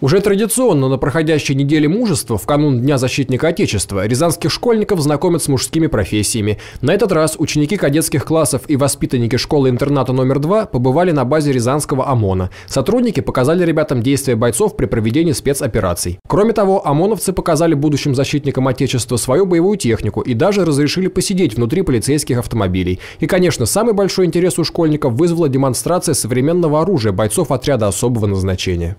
Уже традиционно на проходящей неделе мужества в канун Дня защитника Отечества рязанских школьников знакомят с мужскими профессиями. На этот раз ученики кадетских классов и воспитанники школы-интерната номер два побывали на базе рязанского ОМОНа. Сотрудники показали ребятам действия бойцов при проведении спецопераций. Кроме того, ОМОНовцы показали будущим защитникам Отечества свою боевую технику и даже разрешили посидеть внутри полицейских автомобилей. И, конечно, самый большой интерес у школьников вызвала демонстрация современного оружия бойцов отряда особого назначения.